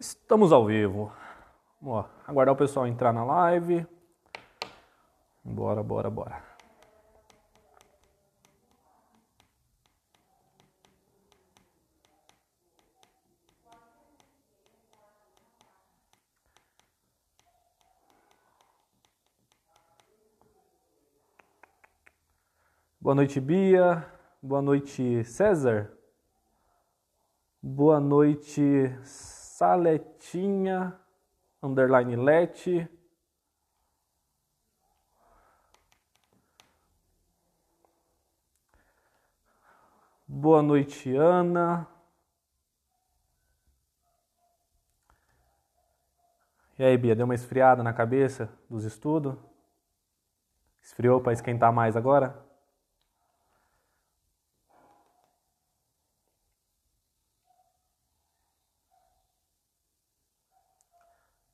Estamos ao vivo. Vamos lá. aguardar o pessoal entrar na live. Bora, bora, bora. Boa noite, Bia. Boa noite, César. Boa noite, Saletinha, underline let Boa noite, Ana. E aí, Bia, deu uma esfriada na cabeça dos estudos? Esfriou para esquentar mais agora?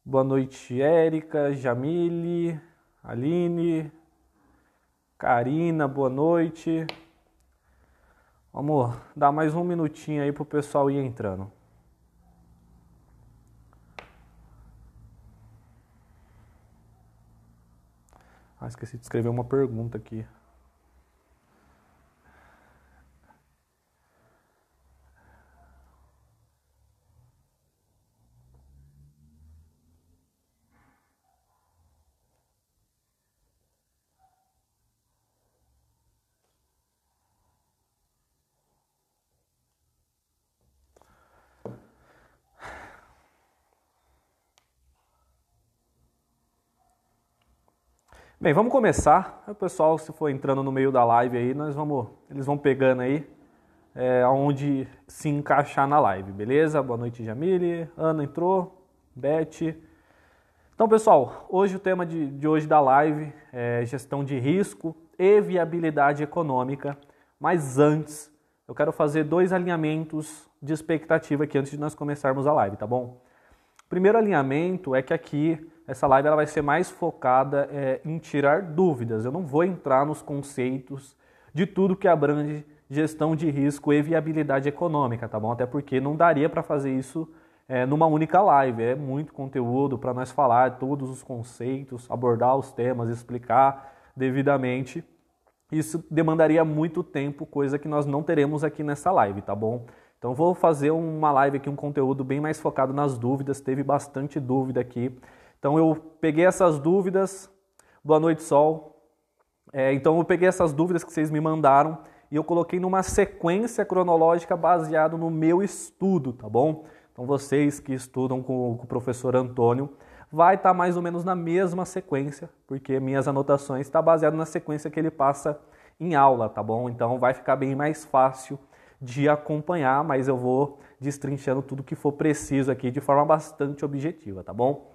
Boa noite, Érica, Jamile, Aline, Karina, boa noite. Amor, dá mais um minutinho aí pro pessoal ir entrando. Ah, esqueci de escrever uma pergunta aqui. Bem, vamos começar. O pessoal, se for entrando no meio da live aí, nós vamos, eles vão pegando aí é, onde se encaixar na live, beleza? Boa noite, Jamile. Ana entrou, Beth. Então, pessoal, hoje o tema de, de hoje da live é gestão de risco e viabilidade econômica. Mas antes, eu quero fazer dois alinhamentos de expectativa aqui antes de nós começarmos a live, tá bom? O primeiro alinhamento é que aqui essa live ela vai ser mais focada é, em tirar dúvidas. Eu não vou entrar nos conceitos de tudo que abrange gestão de risco e viabilidade econômica, tá bom? Até porque não daria para fazer isso é, numa única live. É muito conteúdo para nós falar todos os conceitos, abordar os temas, explicar devidamente. Isso demandaria muito tempo, coisa que nós não teremos aqui nessa live, tá bom? Então vou fazer uma live aqui, um conteúdo bem mais focado nas dúvidas. Teve bastante dúvida aqui então eu peguei essas dúvidas. Boa noite, Sol. É, então eu peguei essas dúvidas que vocês me mandaram e eu coloquei numa sequência cronológica baseado no meu estudo, tá bom? Então vocês que estudam com, com o professor Antônio, vai estar tá mais ou menos na mesma sequência, porque minhas anotações está baseado na sequência que ele passa em aula, tá bom? Então vai ficar bem mais fácil de acompanhar, mas eu vou destrinchando tudo que for preciso aqui de forma bastante objetiva, tá bom?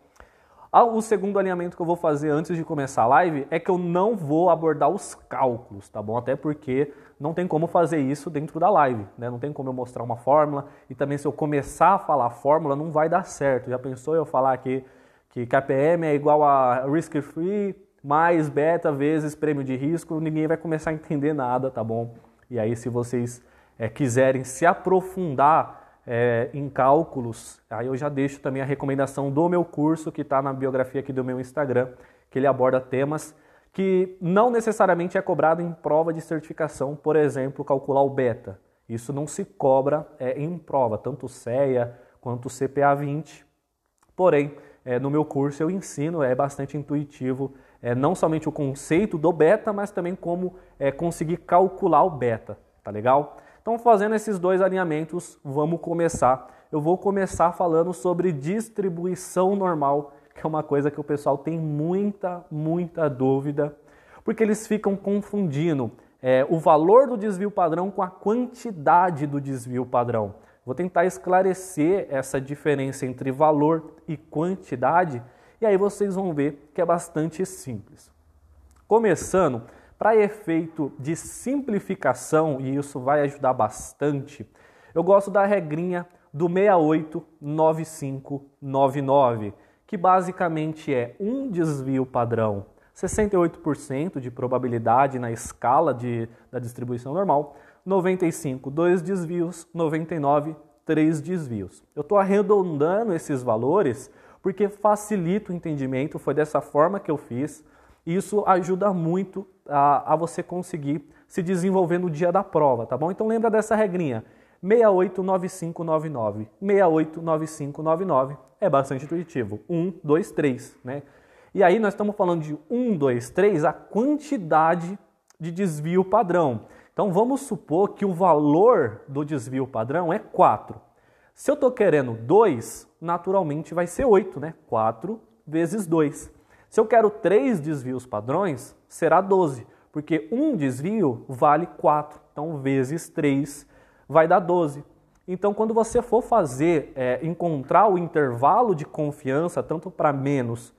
Ah, o segundo alinhamento que eu vou fazer antes de começar a live é que eu não vou abordar os cálculos, tá bom? Até porque não tem como fazer isso dentro da live, né? Não tem como eu mostrar uma fórmula e também se eu começar a falar a fórmula não vai dar certo. Já pensou eu falar aqui que KPM é igual a risk free mais beta vezes prêmio de risco, ninguém vai começar a entender nada, tá bom? E aí se vocês é, quiserem se aprofundar é, em cálculos, aí eu já deixo também a recomendação do meu curso que está na biografia aqui do meu Instagram, que ele aborda temas que não necessariamente é cobrado em prova de certificação, por exemplo, calcular o beta. Isso não se cobra é, em prova, tanto o CEA quanto o CPA 20. Porém, é, no meu curso eu ensino, é bastante intuitivo, é, não somente o conceito do beta, mas também como é, conseguir calcular o beta, tá legal? Então, fazendo esses dois alinhamentos, vamos começar. Eu vou começar falando sobre distribuição normal, que é uma coisa que o pessoal tem muita, muita dúvida, porque eles ficam confundindo é, o valor do desvio padrão com a quantidade do desvio padrão. Vou tentar esclarecer essa diferença entre valor e quantidade, e aí vocês vão ver que é bastante simples. Começando, para efeito de simplificação, e isso vai ajudar bastante, eu gosto da regrinha do 689599, que basicamente é um desvio padrão, 68% de probabilidade na escala de, da distribuição normal, 95, dois desvios, 99, três desvios. Eu estou arredondando esses valores porque facilita o entendimento, foi dessa forma que eu fiz isso ajuda muito a, a você conseguir se desenvolver no dia da prova, tá bom? Então lembra dessa regrinha. 689599. 689599 é bastante intuitivo. 1, 2, 3, né? E aí nós estamos falando de 1, 2, 3, a quantidade de desvio padrão. Então vamos supor que o valor do desvio padrão é 4. Se eu estou querendo 2, naturalmente vai ser 8, né? 4 vezes 2. Se eu quero três desvios padrões, será 12, porque um desvio vale 4. Então, vezes 3 vai dar 12. Então, quando você for fazer, é, encontrar o intervalo de confiança, tanto para menos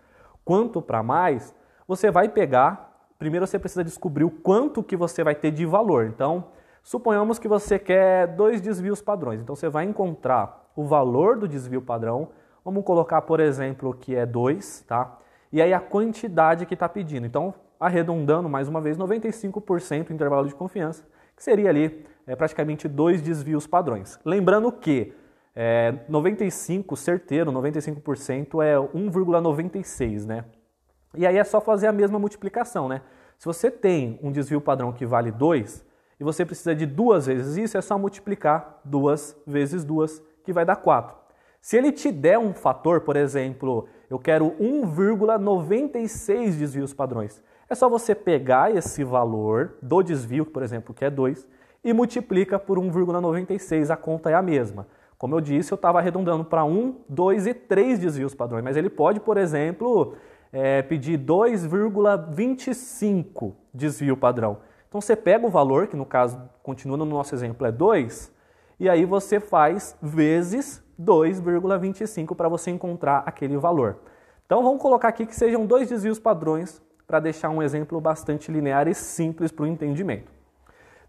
quanto para mais, você vai pegar. Primeiro você precisa descobrir o quanto que você vai ter de valor. Então, suponhamos que você quer dois desvios padrões. Então, você vai encontrar o valor do desvio padrão. Vamos colocar, por exemplo, que é 2, tá? e aí a quantidade que está pedindo. Então, arredondando mais uma vez, 95% intervalo de confiança, que seria ali é, praticamente dois desvios padrões. Lembrando que eh, é, 95 certeiro, 95% é 1,96, né? E aí é só fazer a mesma multiplicação, né? Se você tem um desvio padrão que vale 2 e você precisa de duas vezes isso, é só multiplicar duas vezes duas, que vai dar 4. Se ele te der um fator, por exemplo, eu quero 1,96 desvios padrões, é só você pegar esse valor do desvio, por exemplo, que é 2, e multiplica por 1,96, a conta é a mesma. Como eu disse, eu estava arredondando para 1, 2 e 3 desvios padrões, mas ele pode, por exemplo, é, pedir 2,25 desvio padrão. Então você pega o valor, que no caso, continuando no nosso exemplo, é 2, e aí você faz vezes 2,25 para você encontrar aquele valor. Então vamos colocar aqui que sejam dois desvios padrões para deixar um exemplo bastante linear e simples para o entendimento.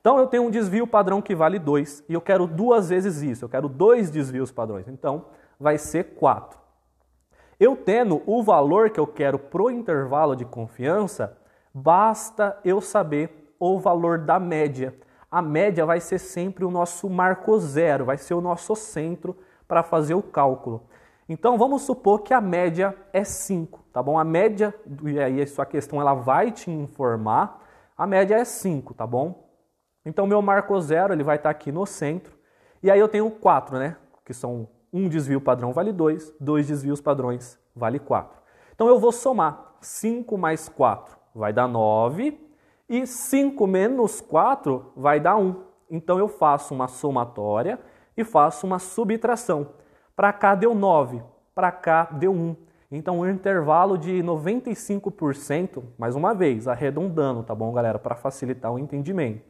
Então eu tenho um desvio padrão que vale 2 e eu quero duas vezes isso, eu quero dois desvios padrões. Então vai ser 4. Eu tendo o valor que eu quero para o intervalo de confiança, basta eu saber o valor da média a média vai ser sempre o nosso marco zero, vai ser o nosso centro para fazer o cálculo. Então vamos supor que a média é 5, tá bom? A média, e aí a sua questão ela vai te informar, a média é 5, tá bom? Então meu marco zero ele vai estar tá aqui no centro, e aí eu tenho 4, né? Que são um desvio padrão vale 2, dois desvios padrões vale 4. Então eu vou somar 5 mais 4 vai dar 9, e 5 menos 4 vai dar 1. Então eu faço uma somatória e faço uma subtração. Para cá deu 9, para cá deu 1. Então um intervalo de 95%, mais uma vez, arredondando, tá bom, galera, para facilitar o entendimento.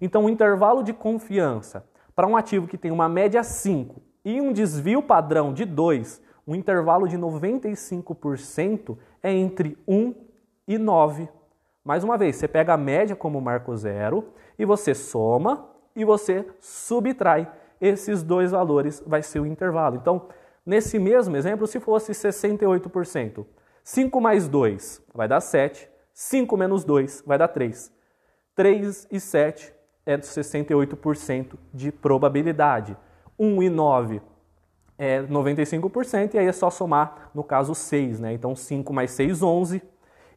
Então o um intervalo de confiança para um ativo que tem uma média 5 e um desvio padrão de 2, um intervalo de 95% é entre 1 e 9%. Mais uma vez, você pega a média como marco zero e você soma e você subtrai esses dois valores, vai ser o intervalo. Então, nesse mesmo exemplo, se fosse 68%, 5 mais 2 vai dar 7, 5 menos 2 vai dar 3. 3 e 7 é 68% de probabilidade. 1 e 9 é 95%, e aí é só somar, no caso, 6. Né? Então, 5 mais 6, 11.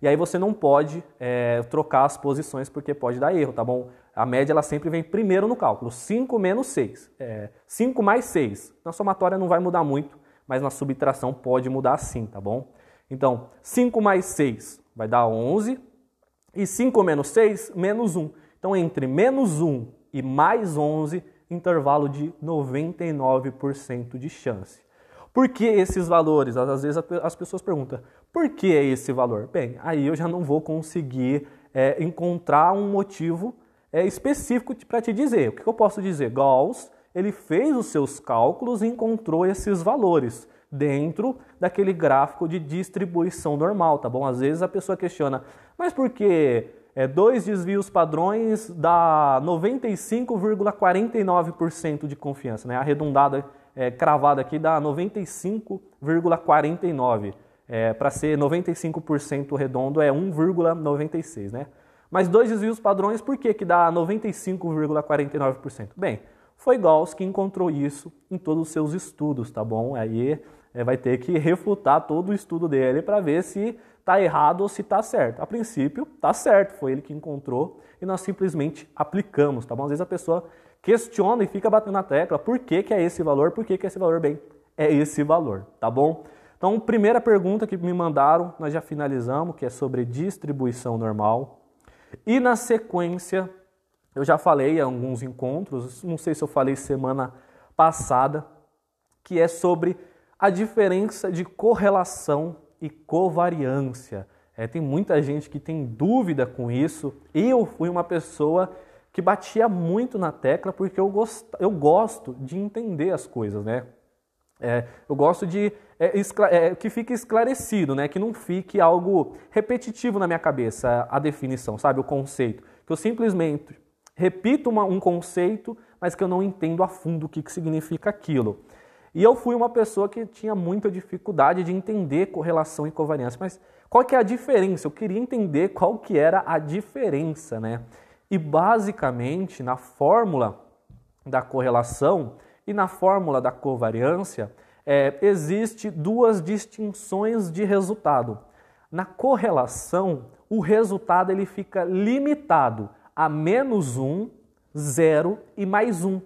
E aí você não pode é, trocar as posições porque pode dar erro, tá bom? A média ela sempre vem primeiro no cálculo, 5 menos 6. É, 5 mais 6. Na somatória não vai mudar muito, mas na subtração pode mudar sim, tá bom? Então, 5 mais 6 vai dar 11, e 5 menos 6, menos 1. Então, entre menos 1 e mais 11, intervalo de 99% de chance. Por que esses valores? Às vezes as pessoas perguntam, por que esse valor? Bem, aí eu já não vou conseguir é, encontrar um motivo é, específico para te dizer. O que eu posso dizer? Gauss ele fez os seus cálculos e encontrou esses valores dentro daquele gráfico de distribuição normal, tá bom? Às vezes a pessoa questiona, mas por que é, dois desvios padrões dá 95,49% de confiança, né? Arredondada, é, cravada aqui dá 95,49%. É, para ser 95% redondo é 1,96, né? Mas dois desvios padrões, por que, que dá 95,49%? Bem, foi Gauss que encontrou isso em todos os seus estudos, tá bom? Aí é, vai ter que refutar todo o estudo dele para ver se está errado ou se está certo. A princípio, está certo, foi ele que encontrou e nós simplesmente aplicamos, tá bom? Às vezes a pessoa questiona e fica batendo na tecla, por que, que é esse valor, por que, que é esse valor? Bem, é esse valor, tá bom? Então, primeira pergunta que me mandaram, nós já finalizamos, que é sobre distribuição normal. E na sequência, eu já falei em alguns encontros, não sei se eu falei semana passada, que é sobre a diferença de correlação e covariância. É, tem muita gente que tem dúvida com isso. Eu fui uma pessoa que batia muito na tecla porque eu, gost, eu gosto de entender as coisas, né? É, eu gosto de é, é, que fique esclarecido, né? Que não fique algo repetitivo na minha cabeça a definição, sabe? O conceito. Que eu simplesmente repito uma, um conceito, mas que eu não entendo a fundo o que, que significa aquilo. E eu fui uma pessoa que tinha muita dificuldade de entender correlação e covariância. Mas qual que é a diferença? Eu queria entender qual que era a diferença, né? E basicamente, na fórmula da correlação, e na fórmula da covariância, é, existe duas distinções de resultado. Na correlação, o resultado ele fica limitado a menos 1, 0 e mais 1.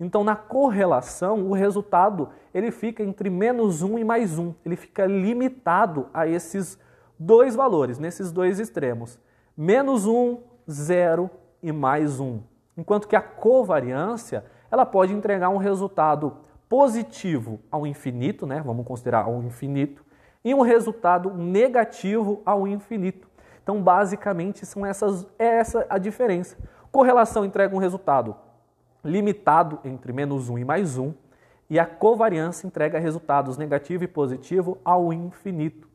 Então, na correlação, o resultado ele fica entre menos 1 e mais 1. Ele fica limitado a esses dois valores, nesses dois extremos. Menos 1, 0 e mais 1. Enquanto que a covariância ela pode entregar um resultado positivo ao infinito, né? Vamos considerar ao infinito, e um resultado negativo ao infinito. Então, basicamente, são essas é essa a diferença. Correlação entrega um resultado limitado entre menos 1 e mais 1, e a covariância entrega resultados negativo e positivo ao infinito.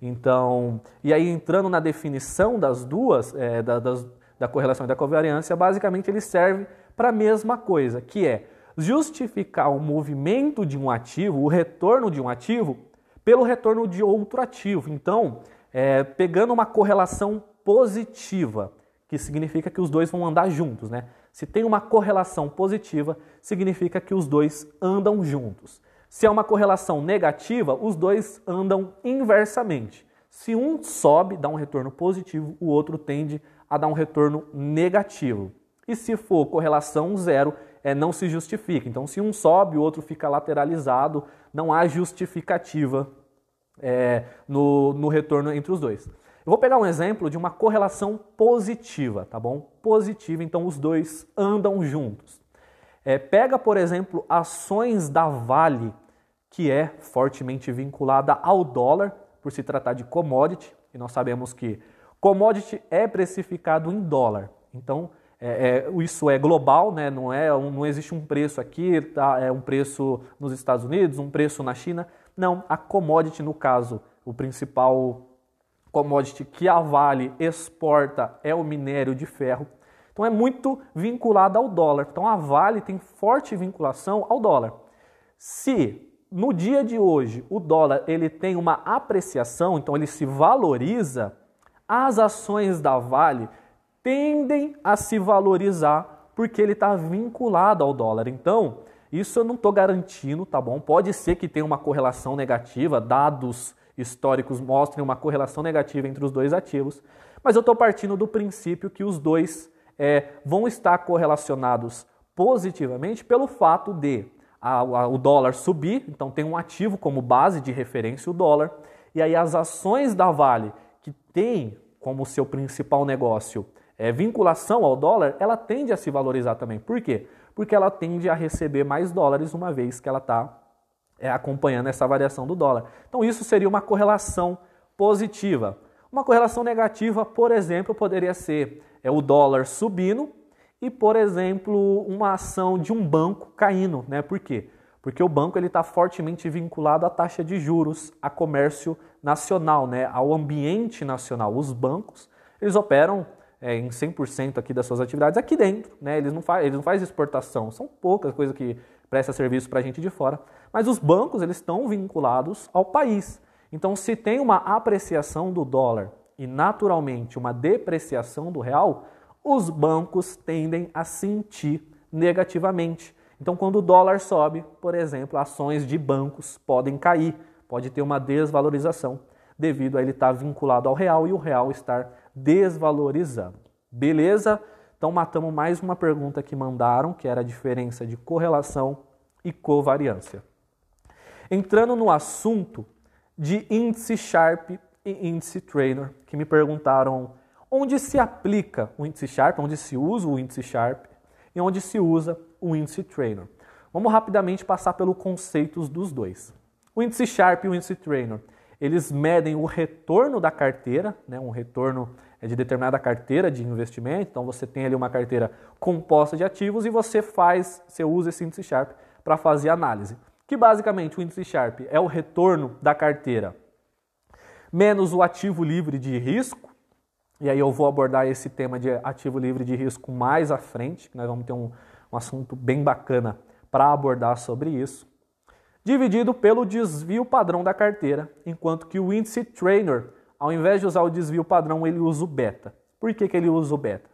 Então, e aí entrando na definição das duas, é, da, das, da correlação e da covariância, basicamente ele serve para a mesma coisa, que é justificar o movimento de um ativo, o retorno de um ativo, pelo retorno de outro ativo. Então, é, pegando uma correlação positiva, que significa que os dois vão andar juntos, né? Se tem uma correlação positiva, significa que os dois andam juntos. Se é uma correlação negativa, os dois andam inversamente. Se um sobe, dá um retorno positivo, o outro tende a dar um retorno negativo. E se for correlação zero, é, não se justifica. Então, se um sobe, o outro fica lateralizado, não há justificativa é, no, no retorno entre os dois. Eu vou pegar um exemplo de uma correlação positiva, tá bom? Positiva, então os dois andam juntos. É, pega, por exemplo, ações da Vale, que é fortemente vinculada ao dólar, por se tratar de commodity, e nós sabemos que commodity é precificado em dólar. Então, é, é, isso é global, né? não, é, um, não existe um preço aqui, tá? é um preço nos Estados Unidos, um preço na China. Não, a commodity, no caso, o principal commodity que a Vale exporta é o minério de ferro. Então é muito vinculada ao dólar. Então a Vale tem forte vinculação ao dólar. Se no dia de hoje o dólar ele tem uma apreciação, então ele se valoriza, as ações da Vale tendem a se valorizar porque ele está vinculado ao dólar. Então, isso eu não estou garantindo, tá bom? Pode ser que tenha uma correlação negativa, dados históricos mostrem uma correlação negativa entre os dois ativos, mas eu estou partindo do princípio que os dois é, vão estar correlacionados positivamente pelo fato de a, a, o dólar subir, então tem um ativo como base de referência o dólar, e aí as ações da Vale, que tem como seu principal negócio é, vinculação ao dólar, ela tende a se valorizar também. Por quê? Porque ela tende a receber mais dólares uma vez que ela está é, acompanhando essa variação do dólar. Então, isso seria uma correlação positiva. Uma correlação negativa, por exemplo, poderia ser é, o dólar subindo e, por exemplo, uma ação de um banco caindo, né? Por quê? Porque o banco ele está fortemente vinculado à taxa de juros, a comércio nacional, né? Ao ambiente nacional. Os bancos eles operam é, em 100% aqui das suas atividades aqui dentro, né? Eles não faz, eles não fazem exportação, são poucas coisas que prestam serviço para a gente de fora. Mas os bancos eles estão vinculados ao país. Então, se tem uma apreciação do dólar e naturalmente uma depreciação do real, os bancos tendem a sentir negativamente. Então, quando o dólar sobe, por exemplo, ações de bancos podem cair, pode ter uma desvalorização devido a ele estar vinculado ao real e o real estar desvalorizando. Beleza? Então matamos mais uma pergunta que mandaram, que era a diferença de correlação e covariância. Entrando no assunto de índice Sharp e índice Trainer, que me perguntaram onde se aplica o índice Sharp, onde se usa o índice Sharp e onde se usa o índice Trainer. Vamos rapidamente passar pelos conceitos dos dois. O índice Sharp e o índice Trainer eles medem o retorno da carteira, né, um retorno é de determinada carteira de investimento. Então você tem ali uma carteira composta de ativos e você faz, você usa esse índice Sharp para fazer análise. Que basicamente o índice Sharp é o retorno da carteira menos o ativo livre de risco. E aí eu vou abordar esse tema de ativo livre de risco mais à frente, que nós vamos ter um, um assunto bem bacana para abordar sobre isso dividido pelo desvio padrão da carteira, enquanto que o índice Trainer, ao invés de usar o desvio padrão, ele usa o beta. Por que, que ele usa o beta?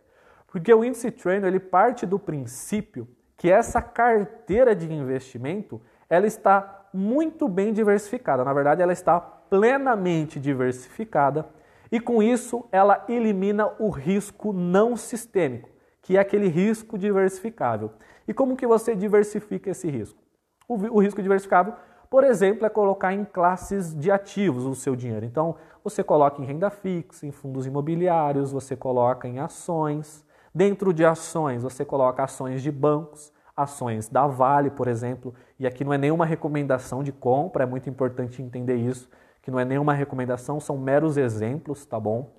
Porque o índice Trainer ele parte do princípio que essa carteira de investimento ela está muito bem diversificada. Na verdade, ela está plenamente diversificada e com isso ela elimina o risco não sistêmico, que é aquele risco diversificável. E como que você diversifica esse risco? O, o risco diversificável, por exemplo, é colocar em classes de ativos o seu dinheiro. Então, você coloca em renda fixa, em fundos imobiliários, você coloca em ações. Dentro de ações, você coloca ações de bancos, ações da Vale, por exemplo. E aqui não é nenhuma recomendação de compra, é muito importante entender isso, que não é nenhuma recomendação, são meros exemplos, tá bom?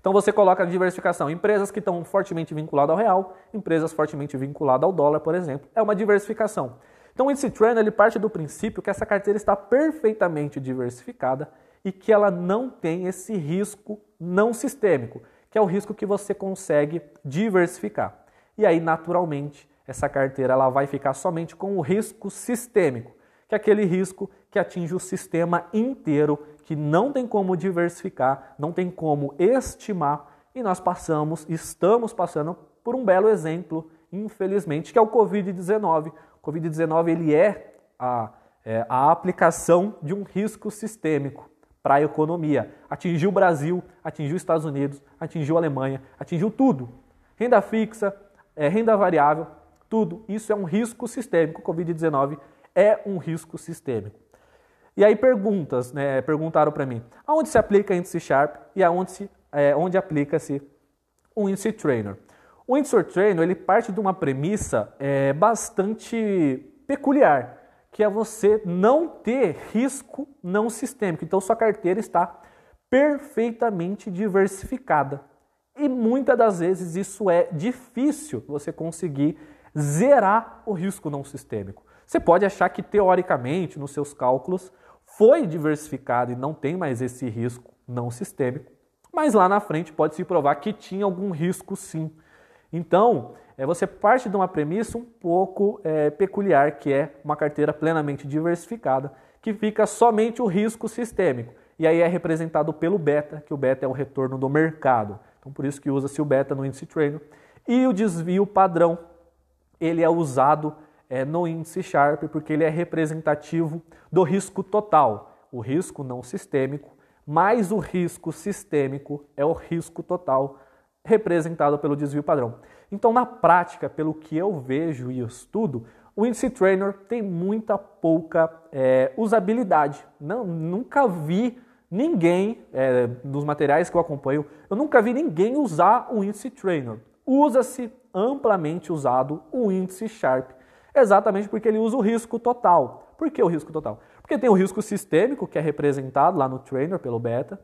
Então você coloca a diversificação. Empresas que estão fortemente vinculadas ao real, empresas fortemente vinculadas ao dólar, por exemplo, é uma diversificação. Então esse trend ele parte do princípio que essa carteira está perfeitamente diversificada e que ela não tem esse risco não sistêmico, que é o risco que você consegue diversificar. E aí naturalmente essa carteira ela vai ficar somente com o risco sistêmico, que é aquele risco que atinge o sistema inteiro, que não tem como diversificar, não tem como estimar, e nós passamos, estamos passando por um belo exemplo, infelizmente, que é o Covid-19, Covid-19 ele é a, é a aplicação de um risco sistêmico para a economia. Atingiu o Brasil, atingiu os Estados Unidos, atingiu a Alemanha, atingiu tudo. Renda fixa, é, renda variável, tudo. Isso é um risco sistêmico. Covid-19 é um risco sistêmico. E aí perguntas, né, perguntaram para mim, aonde se aplica índice Sharp e aonde se, é, onde aplica-se o índice Trainer? O Windsor Trail ele parte de uma premissa é, bastante peculiar, que é você não ter risco não sistêmico. Então sua carteira está perfeitamente diversificada. E muitas das vezes isso é difícil você conseguir zerar o risco não sistêmico. Você pode achar que teoricamente nos seus cálculos foi diversificado e não tem mais esse risco não sistêmico, mas lá na frente pode se provar que tinha algum risco sim. Então, é, você parte de uma premissa um pouco é, peculiar, que é uma carteira plenamente diversificada, que fica somente o risco sistêmico. E aí é representado pelo beta, que o beta é o retorno do mercado. Então, por isso que usa-se o beta no índice trader. E o desvio padrão, ele é usado é, no índice Sharp, porque ele é representativo do risco total, o risco não sistêmico, mais o risco sistêmico é o risco total representado pelo desvio padrão. Então, na prática, pelo que eu vejo e estudo, o Índice Trainer tem muita pouca é, usabilidade. Não, nunca vi ninguém, é, nos materiais que eu acompanho, eu nunca vi ninguém usar o Índice Trainer. Usa-se amplamente usado o Índice Sharp, exatamente porque ele usa o risco total. Por que o risco total? Porque tem o risco sistêmico, que é representado lá no Trainer pelo beta,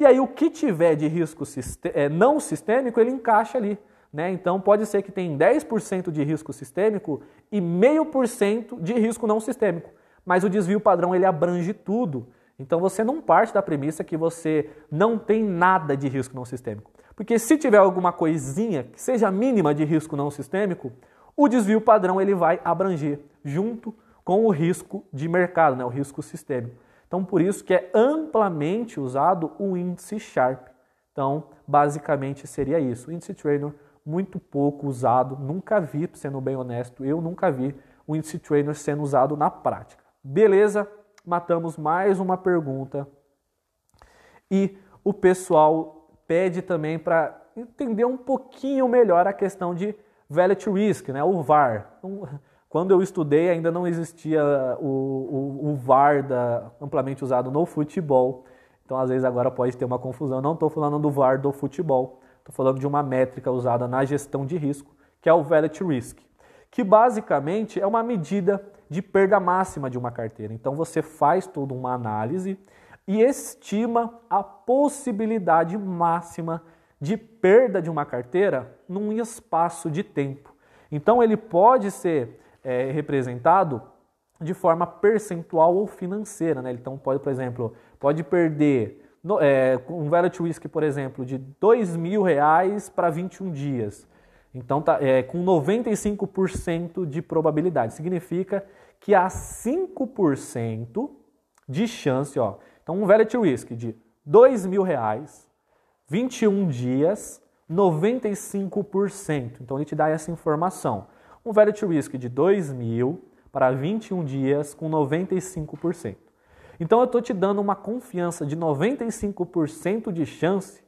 e aí o que tiver de risco é, não sistêmico, ele encaixa ali. Né? Então pode ser que tenha 10% de risco sistêmico e meio por cento de risco não sistêmico. Mas o desvio padrão ele abrange tudo. Então você não parte da premissa que você não tem nada de risco não sistêmico. Porque se tiver alguma coisinha que seja mínima de risco não sistêmico, o desvio padrão ele vai abranger junto com o risco de mercado, né? o risco sistêmico. Então, por isso que é amplamente usado o índice Sharp. Então, basicamente seria isso. O índice Trainer muito pouco usado, nunca vi, sendo bem honesto, eu nunca vi o índice Trainer sendo usado na prática. Beleza? Matamos mais uma pergunta. E o pessoal pede também para entender um pouquinho melhor a questão de Velvet Risk, né? o VAR. Então, quando eu estudei, ainda não existia o, o, o VAR da, amplamente usado no futebol. Então, às vezes, agora pode ter uma confusão. Eu não estou falando do VAR do futebol. Estou falando de uma métrica usada na gestão de risco, que é o Velocity Risk, que basicamente é uma medida de perda máxima de uma carteira. Então, você faz toda uma análise e estima a possibilidade máxima de perda de uma carteira num espaço de tempo. Então, ele pode ser é, representado de forma percentual ou financeira. Né? Então pode, por exemplo, pode perder no, é, um Velvet Whisky, por exemplo, de dois mil reais para 21 dias. Então tá é, com 95% de probabilidade. Significa que há 5% de chance, ó. Então um Velvet Whisky de dois mil reais, 21 dias, 95%. Então ele te dá essa informação um velho risk de 2.000 para 21 dias com 95%. Então eu estou te dando uma confiança de 95% de chance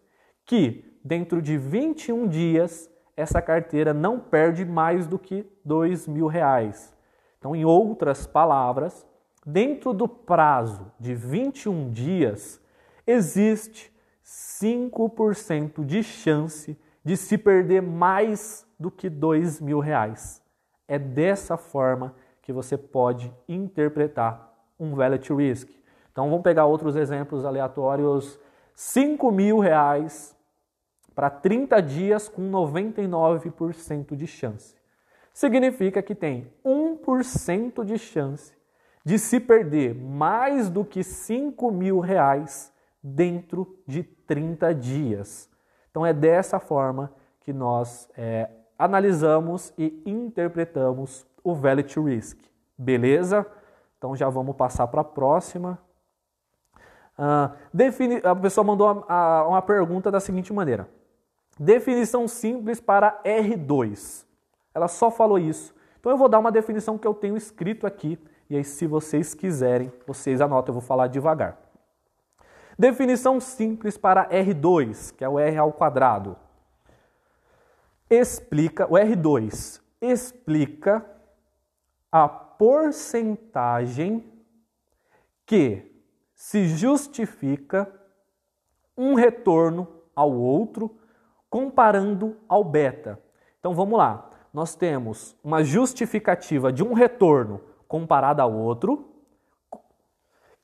que dentro de 21 dias essa carteira não perde mais do que 2 mil reais. Então, em outras palavras, dentro do prazo de 21 dias, existe 5% de chance de se perder mais do que 2 mil reais. É dessa forma que você pode interpretar um velvet risk. Então vamos pegar outros exemplos aleatórios. 5 mil reais para 30 dias com 99% de chance. Significa que tem 1% de chance de se perder mais do que 5 mil reais dentro de 30 dias. Então é dessa forma que nós é, analisamos e interpretamos o Valid Risk. Beleza? Então já vamos passar para a próxima. Uh, defini... A pessoa mandou uma, uma pergunta da seguinte maneira: definição simples para R2. Ela só falou isso. Então eu vou dar uma definição que eu tenho escrito aqui. E aí, se vocês quiserem, vocês anotam, eu vou falar devagar. Definição simples para R2, que é o R ao quadrado explica, o R2 explica a porcentagem que se justifica um retorno ao outro comparando ao beta. Então vamos lá. Nós temos uma justificativa de um retorno comparado ao outro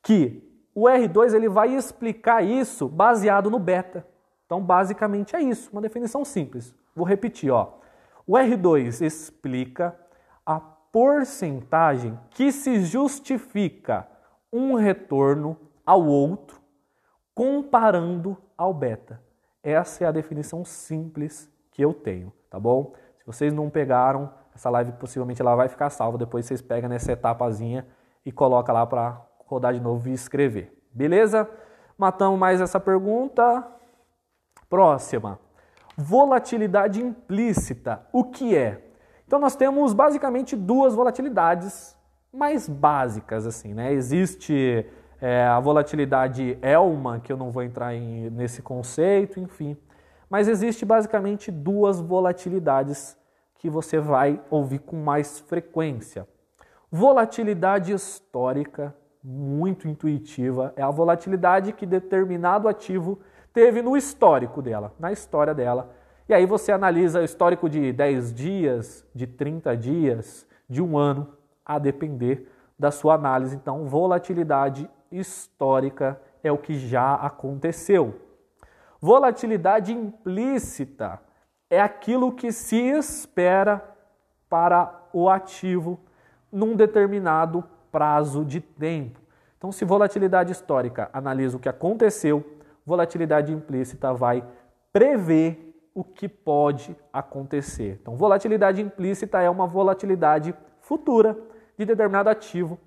que o R2 ele vai explicar isso baseado no beta. Então basicamente é isso, uma definição simples. Vou repetir, ó. O R2 explica a porcentagem que se justifica um retorno ao outro comparando ao beta. Essa é a definição simples que eu tenho, tá bom? Se vocês não pegaram, essa live possivelmente ela vai ficar salva, depois vocês pegam nessa etapazinha e coloca lá para rodar de novo e escrever. Beleza? Matamos mais essa pergunta. Próxima. Volatilidade implícita, o que é? Então nós temos basicamente duas volatilidades mais básicas, assim, né? Existe é, a volatilidade Elman, que eu não vou entrar em, nesse conceito, enfim. Mas existe basicamente duas volatilidades que você vai ouvir com mais frequência. Volatilidade histórica, muito intuitiva, é a volatilidade que determinado ativo teve no histórico dela, na história dela. E aí você analisa o histórico de 10 dias, de 30 dias, de um ano, a depender da sua análise. Então, volatilidade histórica é o que já aconteceu. Volatilidade implícita é aquilo que se espera para o ativo num determinado prazo de tempo. Então, se volatilidade histórica analisa o que aconteceu volatilidade implícita vai prever o que pode acontecer. Então, volatilidade implícita é uma volatilidade futura de determinado ativo,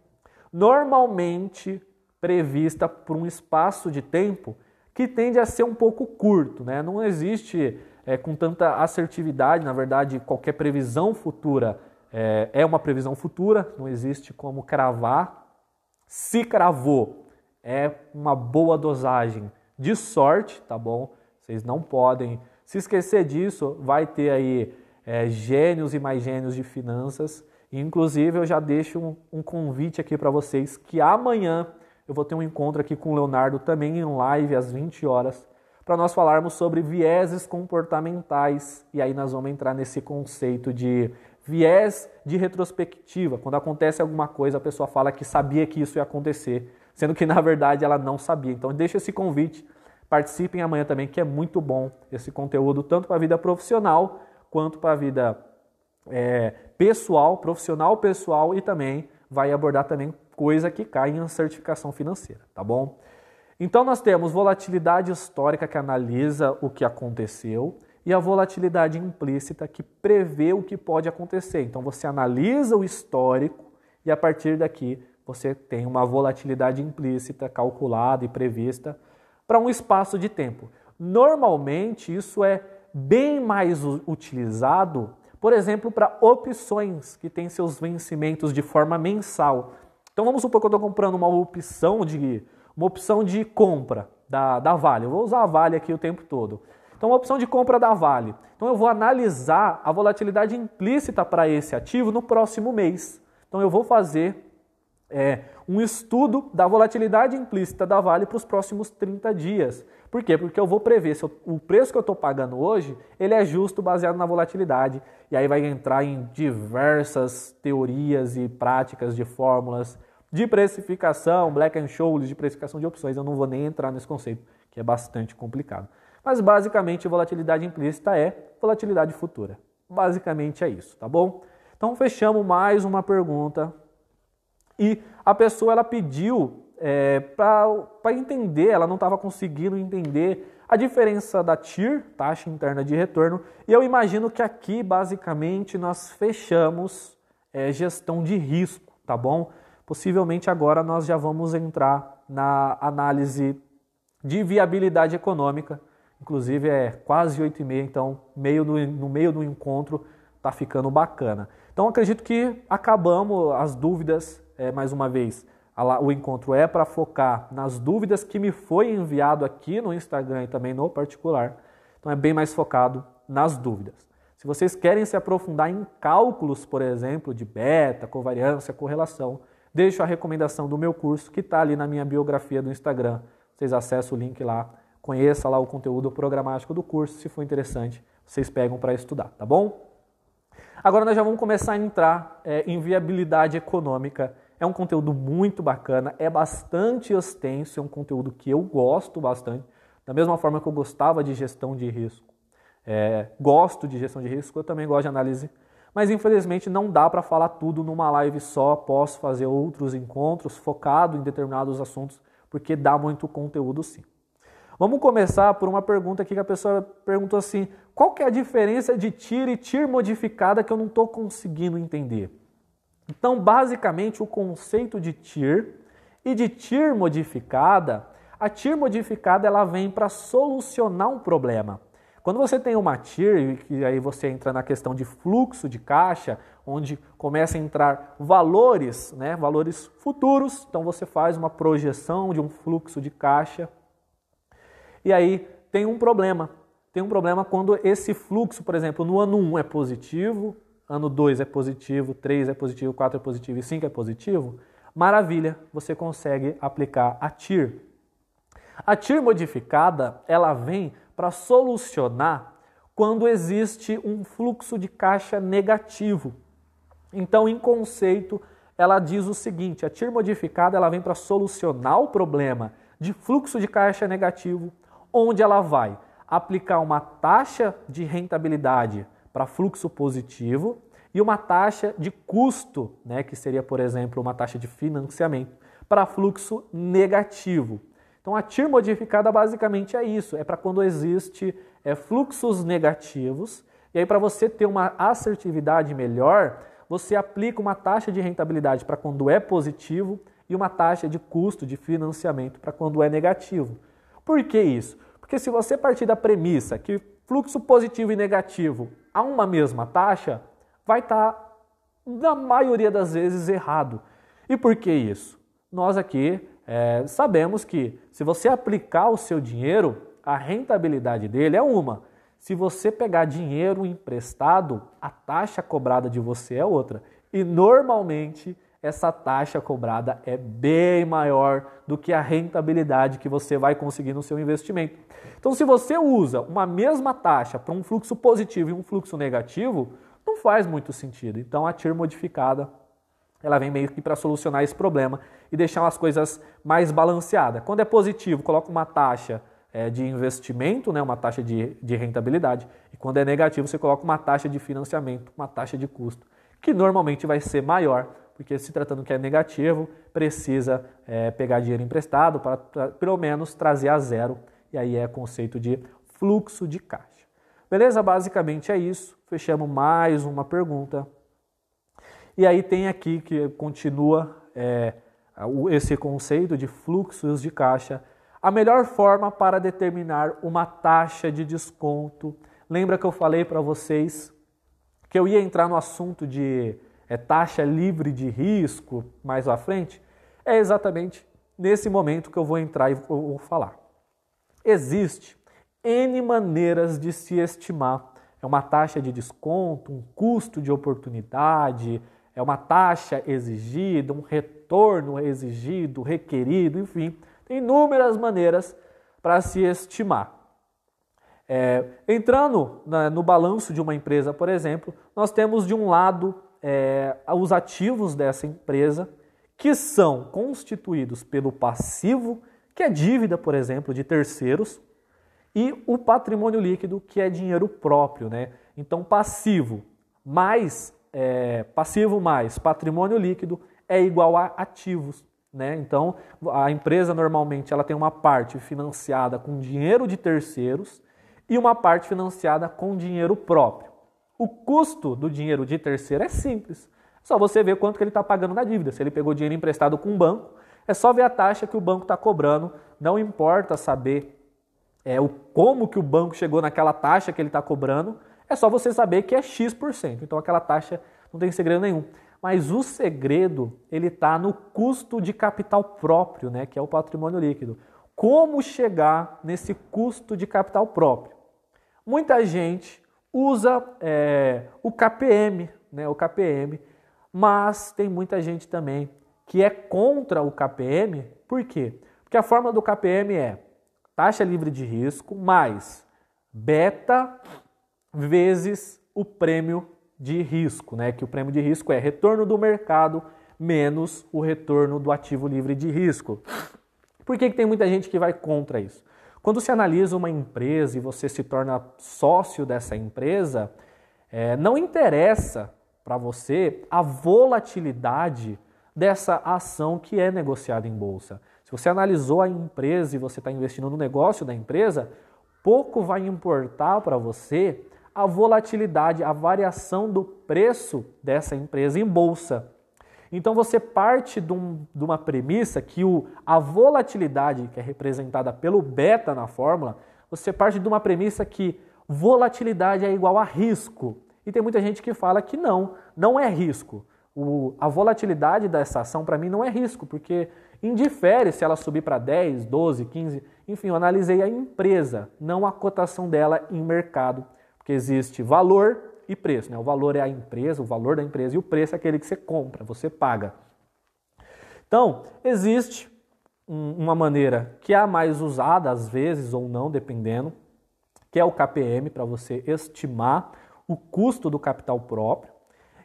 normalmente prevista por um espaço de tempo que tende a ser um pouco curto, né? Não existe é, com tanta assertividade, na verdade, qualquer previsão futura é, é, uma previsão futura, não existe como cravar. Se cravou, é uma boa dosagem de sorte, tá bom? Vocês não podem se esquecer disso, vai ter aí é, gênios e mais gênios de finanças. Inclusive, eu já deixo um, um convite aqui para vocês que amanhã eu vou ter um encontro aqui com o Leonardo também em live às 20 horas para nós falarmos sobre vieses comportamentais. E aí nós vamos entrar nesse conceito de viés de retrospectiva. Quando acontece alguma coisa, a pessoa fala que sabia que isso ia acontecer sendo que na verdade ela não sabia. Então deixa esse convite, participem amanhã também, que é muito bom esse conteúdo, tanto para a vida profissional quanto para a vida é, pessoal, profissional pessoal e também vai abordar também coisa que cai em certificação financeira, tá bom? Então nós temos volatilidade histórica que analisa o que aconteceu e a volatilidade implícita que prevê o que pode acontecer. Então você analisa o histórico e a partir daqui você tem uma volatilidade implícita, calculada e prevista para um espaço de tempo. Normalmente, isso é bem mais utilizado, por exemplo, para opções que têm seus vencimentos de forma mensal. Então, vamos supor que eu estou comprando uma opção de uma opção de compra da, da Vale. Eu vou usar a Vale aqui o tempo todo. Então, uma opção de compra da Vale. Então, eu vou analisar a volatilidade implícita para esse ativo no próximo mês. Então, eu vou fazer é, um estudo da volatilidade implícita da Vale para os próximos 30 dias. Por quê? Porque eu vou prever se eu, o preço que eu estou pagando hoje ele é justo baseado na volatilidade. E aí vai entrar em diversas teorias e práticas de fórmulas de precificação, Black and Scholes, de precificação de opções. Eu não vou nem entrar nesse conceito, que é bastante complicado. Mas basicamente, volatilidade implícita é volatilidade futura. Basicamente é isso, tá bom? Então fechamos mais uma pergunta e a pessoa ela pediu é, para entender, ela não estava conseguindo entender a diferença da TIR, taxa interna de retorno, e eu imagino que aqui basicamente nós fechamos é, gestão de risco, tá bom? Possivelmente agora nós já vamos entrar na análise de viabilidade econômica, inclusive é quase 8 e meia, então meio no, no meio do encontro tá ficando bacana. Então acredito que acabamos as dúvidas é, mais uma vez, o encontro é para focar nas dúvidas que me foi enviado aqui no Instagram e também no particular. Então é bem mais focado nas dúvidas. Se vocês querem se aprofundar em cálculos, por exemplo, de beta, covariância, correlação, deixo a recomendação do meu curso que está ali na minha biografia do Instagram. Vocês acessam o link lá, conheça lá o conteúdo programático do curso. Se for interessante, vocês pegam para estudar, tá bom? Agora nós já vamos começar a entrar é, em viabilidade econômica. É um conteúdo muito bacana, é bastante extenso, é um conteúdo que eu gosto bastante, da mesma forma que eu gostava de gestão de risco. É, gosto de gestão de risco, eu também gosto de análise, mas infelizmente não dá para falar tudo numa live só. Posso fazer outros encontros focado em determinados assuntos, porque dá muito conteúdo sim. Vamos começar por uma pergunta aqui que a pessoa perguntou assim: qual que é a diferença de TIR e TIR modificada que eu não estou conseguindo entender? Então, basicamente, o conceito de TIR e de TIR modificada, a TIR modificada ela vem para solucionar um problema. Quando você tem uma TIR, e aí você entra na questão de fluxo de caixa, onde começa a entrar valores, né, valores futuros, então você faz uma projeção de um fluxo de caixa e aí tem um problema. Tem um problema quando esse fluxo, por exemplo, no ano 1 é positivo, ano 2 é positivo, 3 é positivo, 4 é positivo e 5 é positivo. Maravilha, você consegue aplicar a TIR. A TIR modificada, ela vem para solucionar quando existe um fluxo de caixa negativo. Então, em conceito, ela diz o seguinte: a TIR modificada ela vem para solucionar o problema de fluxo de caixa negativo onde ela vai aplicar uma taxa de rentabilidade para fluxo positivo e uma taxa de custo, né, que seria, por exemplo, uma taxa de financiamento, para fluxo negativo. Então, a TIR modificada basicamente é isso: é para quando existe é, fluxos negativos. E aí, para você ter uma assertividade melhor, você aplica uma taxa de rentabilidade para quando é positivo e uma taxa de custo de financiamento para quando é negativo. Por que isso? Porque se você partir da premissa que fluxo positivo e negativo a uma mesma taxa, vai estar, tá, na maioria das vezes, errado. E por que isso? Nós aqui é, sabemos que se você aplicar o seu dinheiro, a rentabilidade dele é uma. Se você pegar dinheiro emprestado, a taxa cobrada de você é outra. E normalmente essa taxa cobrada é bem maior do que a rentabilidade que você vai conseguir no seu investimento. Então, se você usa uma mesma taxa para um fluxo positivo e um fluxo negativo, não faz muito sentido. Então, a TIR modificada ela vem meio que para solucionar esse problema e deixar as coisas mais balanceadas. Quando é positivo, coloca uma taxa eh, de investimento, né, uma taxa de, de rentabilidade, e quando é negativo, você coloca uma taxa de financiamento, uma taxa de custo, que normalmente vai ser maior porque se tratando que é negativo, precisa é, pegar dinheiro emprestado para, pelo menos trazer a zero, e aí é conceito de fluxo de caixa. Beleza? Basicamente é isso. Fechamos mais uma pergunta. E aí tem aqui que continua é, esse conceito de fluxos de caixa. A melhor forma para determinar uma taxa de desconto. Lembra que eu falei para vocês que eu ia entrar no assunto de é taxa livre de risco mais à frente, é exatamente nesse momento que eu vou entrar e vou falar. Existe N maneiras de se estimar. É uma taxa de desconto, um custo de oportunidade, é uma taxa exigida, um retorno exigido, requerido, enfim, tem inúmeras maneiras para se estimar. É, entrando na, no balanço de uma empresa, por exemplo, nós temos de um lado é, os ativos dessa empresa, que são constituídos pelo passivo, que é dívida, por exemplo, de terceiros, e o patrimônio líquido, que é dinheiro próprio. Né? Então, passivo mais é, passivo mais patrimônio líquido é igual a ativos. Né? Então, a empresa normalmente ela tem uma parte financiada com dinheiro de terceiros e uma parte financiada com dinheiro próprio. O custo do dinheiro de terceiro é simples. Só você ver quanto que ele está pagando na dívida. Se ele pegou dinheiro emprestado com um banco, é só ver a taxa que o banco está cobrando. Não importa saber é, o como que o banco chegou naquela taxa que ele está cobrando. É só você saber que é X%. Então aquela taxa não tem segredo nenhum. Mas o segredo ele está no custo de capital próprio, né, que é o patrimônio líquido. Como chegar nesse custo de capital próprio? Muita gente usa é, o KPM, né, o KPM, mas tem muita gente também que é contra o KPM. Por quê? Porque a fórmula do KPM é taxa livre de risco mais beta vezes o prêmio de risco, né? Que o prêmio de risco é retorno do mercado menos o retorno do ativo livre de risco. Por que, que tem muita gente que vai contra isso? Quando se analisa uma empresa e você se torna sócio dessa empresa, é, não interessa para você a volatilidade dessa ação que é negociada em bolsa. Se você analisou a empresa e você está investindo no negócio da empresa, pouco vai importar para você a volatilidade, a variação do preço dessa empresa em bolsa. Então você parte de, um, de uma premissa que o, a volatilidade, que é representada pelo beta na fórmula, você parte de uma premissa que volatilidade é igual a risco. E tem muita gente que fala que não, não é risco. O, a volatilidade dessa ação para mim não é risco, porque indifere se ela subir para 10, 12, 15. Enfim, eu analisei a empresa, não a cotação dela em mercado, porque existe valor e preço. Né? O valor é a empresa, o valor da empresa, e o preço é aquele que você compra, você paga. Então, existe uma maneira que é a mais usada, às vezes ou não, dependendo, que é o KPM, para você estimar o custo do capital próprio.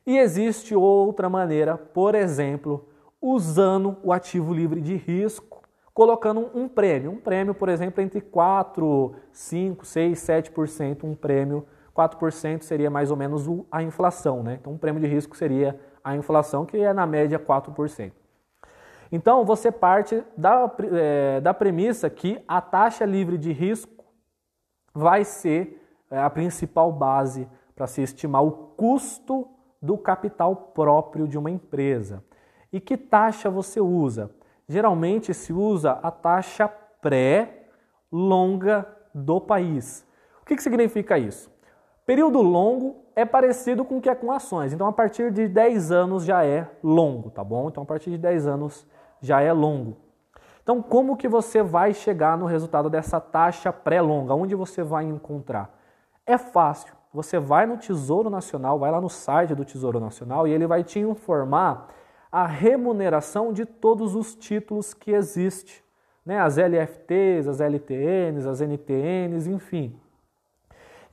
E existe outra maneira, por exemplo, usando o ativo livre de risco, colocando um prêmio. Um prêmio, por exemplo, entre 4, 5, 6, 7%, um prêmio 4% seria mais ou menos a inflação, né? Então, o prêmio de risco seria a inflação, que é na média 4%. Então, você parte da, é, da premissa que a taxa livre de risco vai ser eh, a principal base para se estimar o custo do capital próprio de uma empresa. E que taxa você usa? Geralmente se usa a taxa pré-longa do país. O que, que significa isso? Período longo é parecido com o que é com ações. Então, a partir de 10 anos já é longo, tá bom? Então, a partir de 10 anos já é longo. Então, como que você vai chegar no resultado dessa taxa pré-longa? Onde você vai encontrar? É fácil. Você vai no Tesouro Nacional, vai lá no site do Tesouro Nacional e ele vai te informar a remuneração de todos os títulos que existe, né? As LFTs, as LTNs, as NTNs, enfim.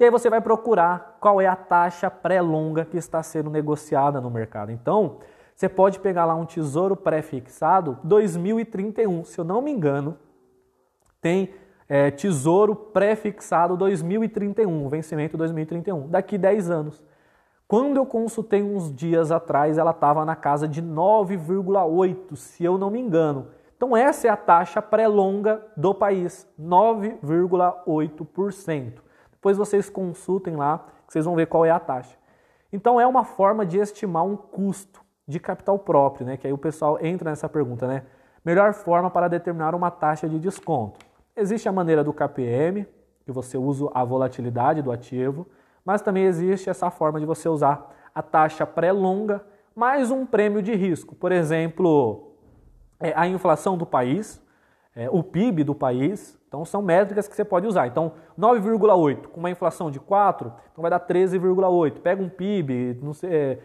E aí você vai procurar qual é a taxa pré-longa que está sendo negociada no mercado. Então, você pode pegar lá um tesouro pré-fixado 2031, se eu não me engano, tem é, tesouro pré-fixado 2031, vencimento 2031, daqui 10 anos. Quando eu consultei uns dias atrás, ela estava na casa de 9,8, se eu não me engano. Então essa é a taxa pré-longa do país, 9,8%. Depois vocês consultem lá, que vocês vão ver qual é a taxa. Então é uma forma de estimar um custo de capital próprio, né? Que aí o pessoal entra nessa pergunta, né? Melhor forma para determinar uma taxa de desconto. Existe a maneira do KPM, que você usa a volatilidade do ativo, mas também existe essa forma de você usar a taxa pré-longa mais um prêmio de risco. Por exemplo, é, a inflação do país, é, o PIB do país. Então, são métricas que você pode usar. Então, 9,8 com uma inflação de 4, então vai dar 13,8. Pega um PIB, não sei, é,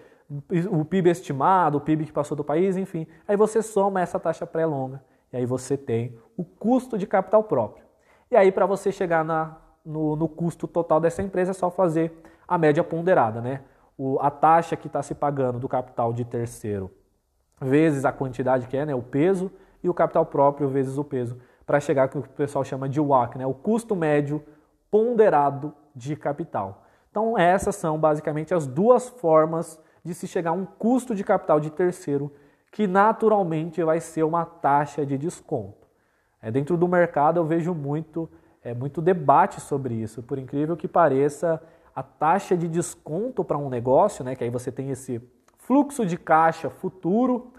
o PIB estimado, o PIB que passou do país, enfim. Aí você soma essa taxa pré-longa e aí você tem o custo de capital próprio. E aí, para você chegar na, no, no, custo total dessa empresa, é só fazer a média ponderada, né? O, a taxa que está se pagando do capital de terceiro vezes a quantidade que é, né, o peso, e o capital próprio vezes o peso, para chegar ao que o pessoal chama de WACC, né? o custo médio ponderado de capital. Então, essas são basicamente as duas formas de se chegar a um custo de capital de terceiro, que naturalmente vai ser uma taxa de desconto. É, dentro do mercado, eu vejo muito, é, muito debate sobre isso. Por incrível que pareça, a taxa de desconto para um negócio, né, que aí você tem esse fluxo de caixa futuro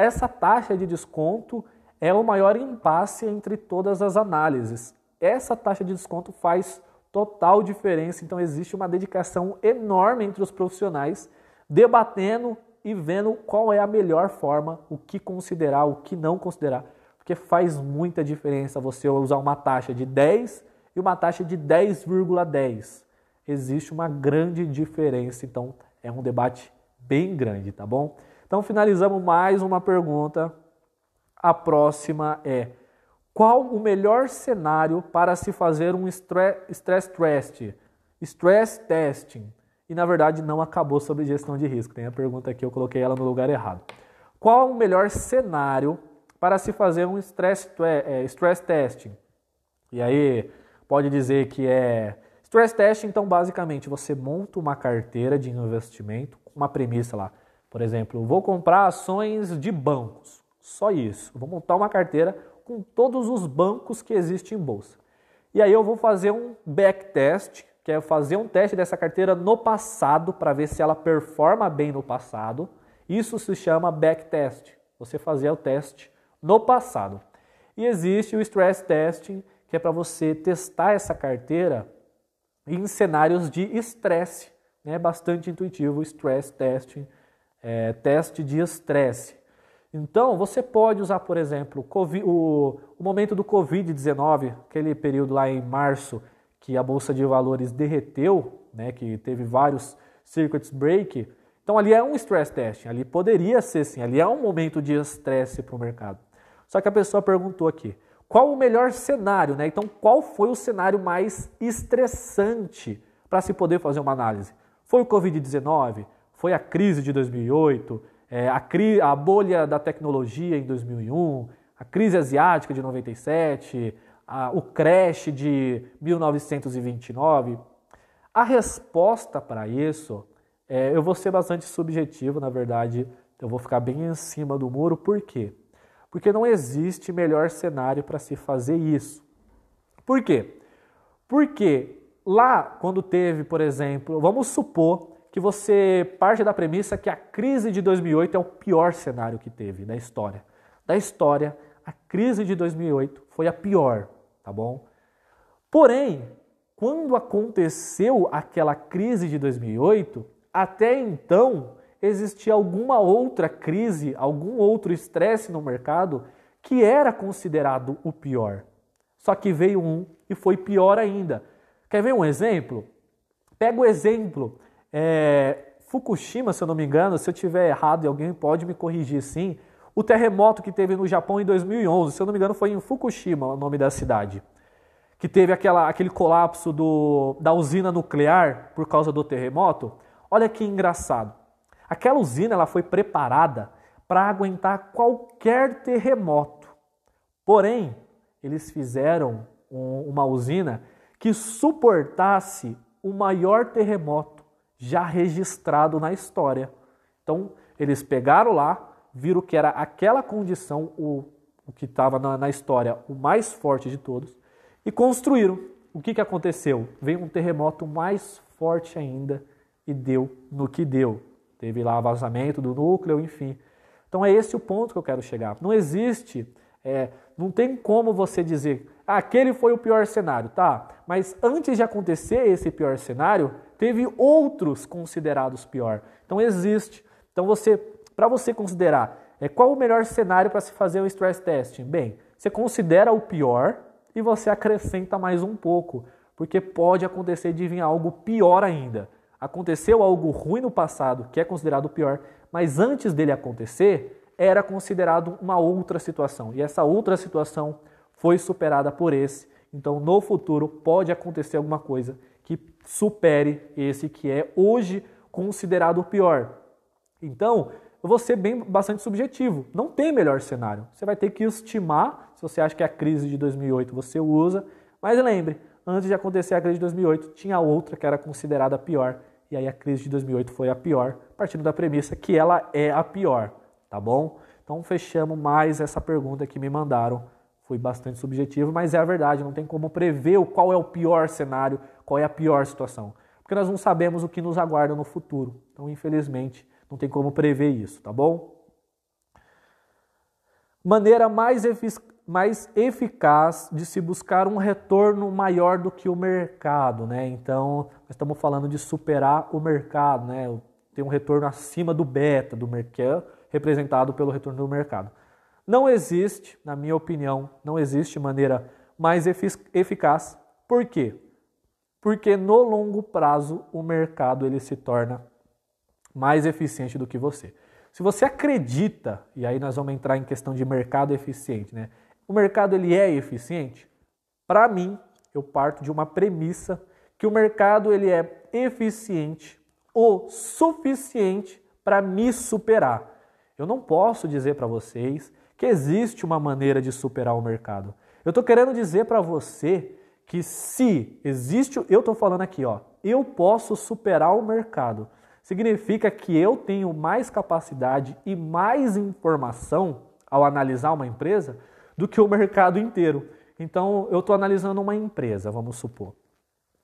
essa taxa de desconto é o maior impasse entre todas as análises. Essa taxa de desconto faz total diferença, então existe uma dedicação enorme entre os profissionais debatendo e vendo qual é a melhor forma, o que considerar, o que não considerar, porque faz muita diferença você usar uma taxa de 10 e uma taxa de 10,10. ,10. Existe uma grande diferença, então é um debate bem grande, tá bom? Então finalizamos mais uma pergunta. A próxima é: qual o melhor cenário para se fazer um stress test? Stress testing. E na verdade não acabou sobre gestão de risco. Tem a pergunta aqui, eu coloquei ela no lugar errado. Qual o melhor cenário para se fazer um stress, é, stress testing? E aí pode dizer que é stress testing, então basicamente você monta uma carteira de investimento, uma premissa lá. Por exemplo, vou comprar ações de bancos, só isso. Vou montar uma carteira com todos os bancos que existem em bolsa. E aí eu vou fazer um backtest, que é fazer um teste dessa carteira no passado para ver se ela performa bem no passado. Isso se chama backtest. Você fazer o teste no passado. E existe o stress testing, que é para você testar essa carteira em cenários de estresse. É bastante intuitivo o stress testing é, teste de estresse. Então, você pode usar, por exemplo, o, o momento do Covid-19, aquele período lá em março que a bolsa de valores derreteu, né, que teve vários circuits break. Então, ali é um stress test, ali poderia ser sim, ali é um momento de estresse para o mercado. Só que a pessoa perguntou aqui, qual o melhor cenário, né? Então, qual foi o cenário mais estressante para se poder fazer uma análise? Foi o Covid-19? Foi a crise de 2008, é, a, cri a bolha da tecnologia em 2001, a crise asiática de 97, a, o crash de 1929. A resposta para isso, é, eu vou ser bastante subjetivo, na verdade, eu vou ficar bem em cima do muro, por quê? Porque não existe melhor cenário para se fazer isso. Por quê? Porque lá, quando teve, por exemplo, vamos supor que você parte da premissa que a crise de 2008 é o pior cenário que teve na história. Da história, a crise de 2008 foi a pior, tá bom? Porém, quando aconteceu aquela crise de 2008, até então existia alguma outra crise, algum outro estresse no mercado que era considerado o pior. Só que veio um e foi pior ainda. Quer ver um exemplo? Pega o exemplo é, Fukushima, se eu não me engano, se eu tiver errado e alguém pode me corrigir sim, o terremoto que teve no Japão em 2011, se eu não me engano, foi em Fukushima o nome da cidade, que teve aquela, aquele colapso do, da usina nuclear por causa do terremoto. Olha que engraçado. Aquela usina ela foi preparada para aguentar qualquer terremoto. Porém, eles fizeram um, uma usina que suportasse o maior terremoto já registrado na história. Então, eles pegaram lá, viram que era aquela condição, o, o que estava na, na, história, o mais forte de todos, e construíram. O que, que aconteceu? Veio um terremoto mais forte ainda e deu no que deu. Teve lá vazamento do núcleo, enfim. Então é esse o ponto que eu quero chegar. Não existe, é, não tem como você dizer, ah, aquele foi o pior cenário, tá? Mas antes de acontecer esse pior cenário, teve outros considerados pior. Então existe. Então você, para você considerar, é qual o melhor cenário para se fazer um stress testing? Bem, você considera o pior e você acrescenta mais um pouco, porque pode acontecer de vir algo pior ainda. Aconteceu algo ruim no passado, que é considerado pior, mas antes dele acontecer, era considerado uma outra situação. E essa outra situação foi superada por esse. Então, no futuro, pode acontecer alguma coisa supere esse que é hoje considerado o pior. Então, eu vou ser bem bastante subjetivo. Não tem melhor cenário. Você vai ter que estimar. Se você acha que a crise de 2008, você usa. Mas lembre, antes de acontecer a crise de 2008, tinha outra que era considerada pior. E aí a crise de 2008 foi a pior, partindo da premissa que ela é a pior, tá bom? Então fechamos mais essa pergunta que me mandaram foi bastante subjetivo, mas é a verdade, não tem como prever qual é o pior cenário, qual é a pior situação, porque nós não sabemos o que nos aguarda no futuro. Então, infelizmente, não tem como prever isso, tá bom? Maneira mais, efic mais eficaz de se buscar um retorno maior do que o mercado, né? Então, nós estamos falando de superar o mercado, né? Ter um retorno acima do beta do mercado, representado pelo retorno do mercado. Não existe, na minha opinião, não existe maneira mais eficaz. Por quê? Porque no longo prazo o mercado ele se torna mais eficiente do que você. Se você acredita, e aí nós vamos entrar em questão de mercado eficiente, né? O mercado ele é eficiente? Para mim, eu parto de uma premissa que o mercado ele é eficiente o suficiente para me superar. Eu não posso dizer para vocês que existe uma maneira de superar o mercado. Eu estou querendo dizer para você que se existe, eu estou falando aqui, ó, eu posso superar o mercado. Significa que eu tenho mais capacidade e mais informação ao analisar uma empresa do que o mercado inteiro. Então, eu estou analisando uma empresa, vamos supor.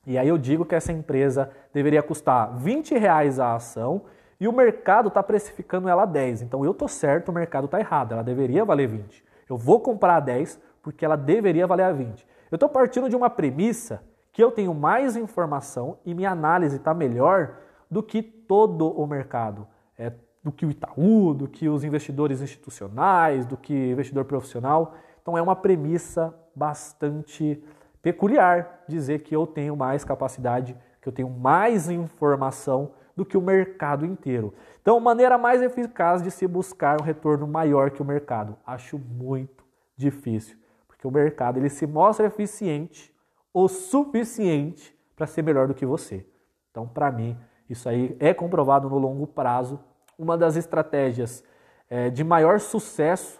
E aí eu digo que essa empresa deveria custar 20 reais a ação e o mercado está precificando ela a 10. Então eu tô certo, o mercado está errado. Ela deveria valer 20. Eu vou comprar a 10 porque ela deveria valer a 20. Eu estou partindo de uma premissa que eu tenho mais informação e minha análise está melhor do que todo o mercado. É, do que o Itaú, do que os investidores institucionais, do que investidor profissional. Então é uma premissa bastante peculiar dizer que eu tenho mais capacidade, que eu tenho mais informação do que o mercado inteiro. Então, maneira mais eficaz de se buscar um retorno maior que o mercado. Acho muito difícil, porque o mercado ele se mostra eficiente o suficiente para ser melhor do que você. Então, para mim, isso aí é comprovado no longo prazo. Uma das estratégias é, de maior sucesso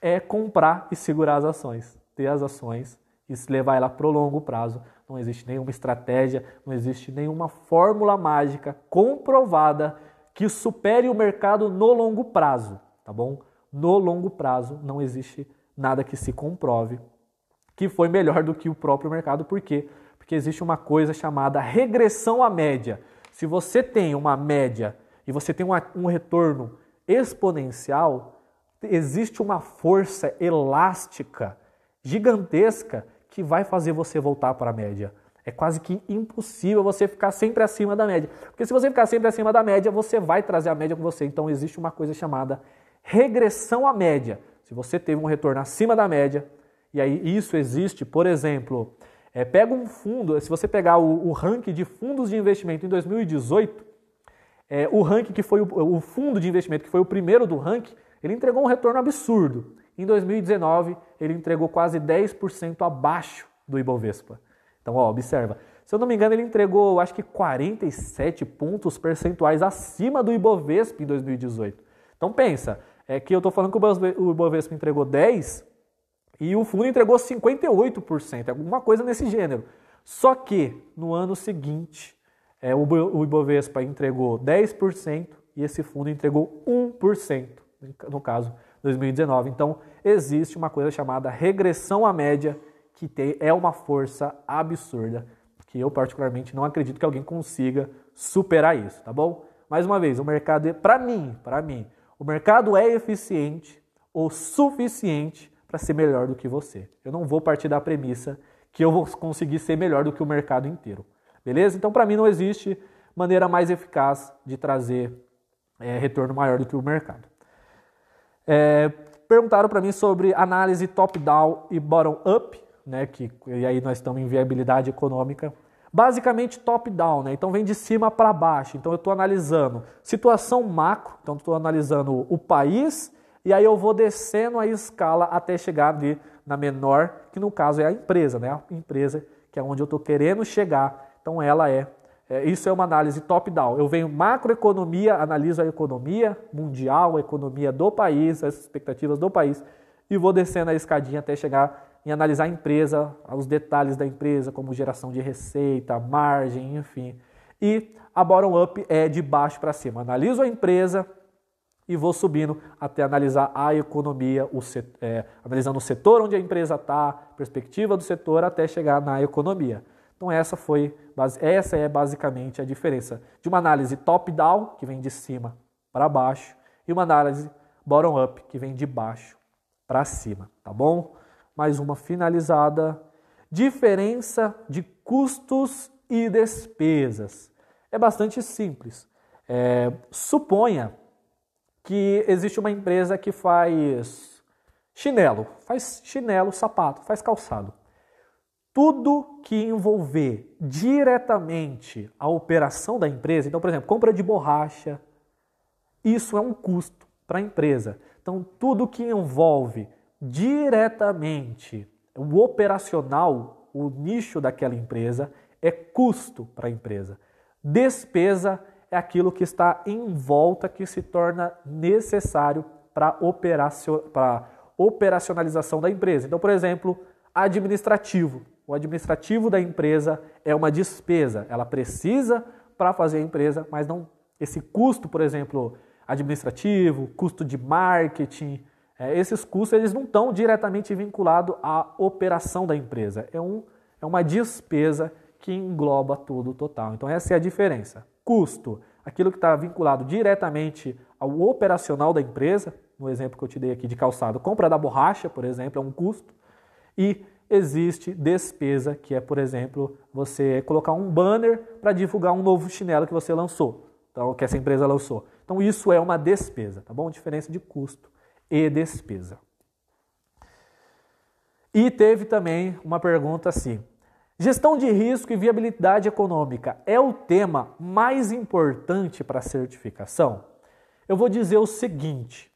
é comprar e segurar as ações, ter as ações se levar ela para o longo prazo. Não existe nenhuma estratégia, não existe nenhuma fórmula mágica comprovada que supere o mercado no longo prazo, tá bom? No longo prazo não existe nada que se comprove que foi melhor do que o próprio mercado, por quê? Porque existe uma coisa chamada regressão à média. Se você tem uma média e você tem um retorno exponencial, existe uma força elástica gigantesca que vai fazer você voltar para a média. É quase que impossível você ficar sempre acima da média. Porque se você ficar sempre acima da média, você vai trazer a média com você. Então existe uma coisa chamada regressão à média. Se você teve um retorno acima da média, e aí isso existe, por exemplo, é, pega um fundo, se você pegar o, o ranking de fundos de investimento em 2018, é, o ranking que foi o, o fundo de investimento que foi o primeiro do ranking, ele entregou um retorno absurdo. Em 2019, ele entregou quase 10% abaixo do Ibovespa. Então, ó, observa. Se eu não me engano, ele entregou, acho que 47 pontos percentuais acima do Ibovespa em 2018. Então, pensa, é que eu estou falando que o Ibovespa entregou 10 e o fundo entregou 58%, é alguma coisa nesse gênero. Só que no ano seguinte, é, o Ibovespa entregou 10% e esse fundo entregou 1%, no caso, 2019. Então, existe uma coisa chamada regressão à média, que tem, é uma força absurda, que eu particularmente não acredito que alguém consiga superar isso, tá bom? Mais uma vez, o mercado, é, para mim, para mim, o mercado é eficiente o suficiente para ser melhor do que você. Eu não vou partir da premissa que eu vou conseguir ser melhor do que o mercado inteiro. Beleza? Então, para mim, não existe maneira mais eficaz de trazer é, retorno maior do que o mercado. É, perguntaram para mim sobre análise top-down e bottom-up, né, que, e aí nós estamos em viabilidade econômica. Basicamente top-down, né? então vem de cima para baixo. Então eu estou analisando situação macro, então estou analisando o país, e aí eu vou descendo a escala até chegar ali na menor, que no caso é a empresa, né? a empresa que é onde eu estou querendo chegar. Então ela é é, isso é uma análise top-down. Eu venho macroeconomia, analiso a economia mundial, a economia do país, as expectativas do país, e vou descendo a escadinha até chegar em analisar a empresa, os detalhes da empresa, como geração de receita, margem, enfim. E a bottom-up é de baixo para cima. Analiso a empresa e vou subindo até analisar a economia, o é, analisando o setor onde a empresa está, perspectiva do setor, até chegar na economia. Então essa foi, essa é basicamente a diferença de uma análise top-down, que vem de cima para baixo, e uma análise bottom-up, que vem de baixo para cima, tá bom? Mais uma finalizada. Diferença de custos e despesas. É bastante simples. É, suponha que existe uma empresa que faz chinelo, faz chinelo, sapato, faz calçado tudo que envolver diretamente a operação da empresa, então, por exemplo, compra de borracha, isso é um custo para a empresa. Então, tudo que envolve diretamente o operacional, o nicho daquela empresa, é custo para a empresa. Despesa é aquilo que está em volta, que se torna necessário para operacion... a operacionalização da empresa. Então, por exemplo, administrativo. O administrativo da empresa é uma despesa, ela precisa para fazer a empresa, mas não esse custo, por exemplo, administrativo, custo de marketing, é, esses custos eles não estão diretamente vinculados à operação da empresa. É, um, é uma despesa que engloba tudo o total. Então essa é a diferença. Custo, aquilo que está vinculado diretamente ao operacional da empresa, no exemplo que eu te dei aqui de calçado, compra da borracha, por exemplo, é um custo, e existe despesa, que é, por exemplo, você colocar um banner para divulgar um novo chinelo que você lançou, então, que essa empresa lançou. Então, isso é uma despesa, tá bom? Diferença de custo e despesa. E teve também uma pergunta assim: gestão de risco e viabilidade econômica é o tema mais importante para a certificação? Eu vou dizer o seguinte: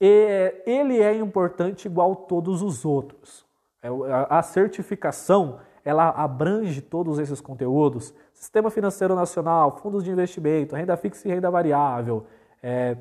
é, ele é importante igual todos os outros. É a certificação ela abrange todos esses conteúdos: sistema financeiro nacional, fundos de investimento, renda fixa e renda variável, é,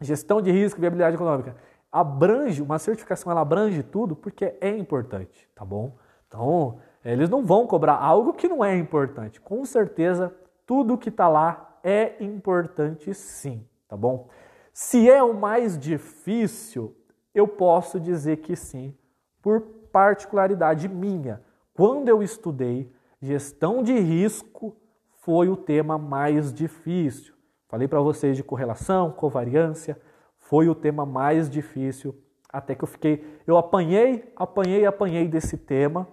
gestão de risco, viabilidade econômica. Abrange, uma certificação ela abrange tudo porque é importante, tá bom? Então, eles não vão cobrar algo que não é importante. Com certeza, tudo que está lá é importante sim, tá bom? Se é o mais difícil, eu posso dizer que sim, por particularidade minha. Quando eu estudei, gestão de risco foi o tema mais difícil. Falei para vocês de correlação, covariância, foi o tema mais difícil até que eu fiquei, eu apanhei, apanhei, apanhei desse tema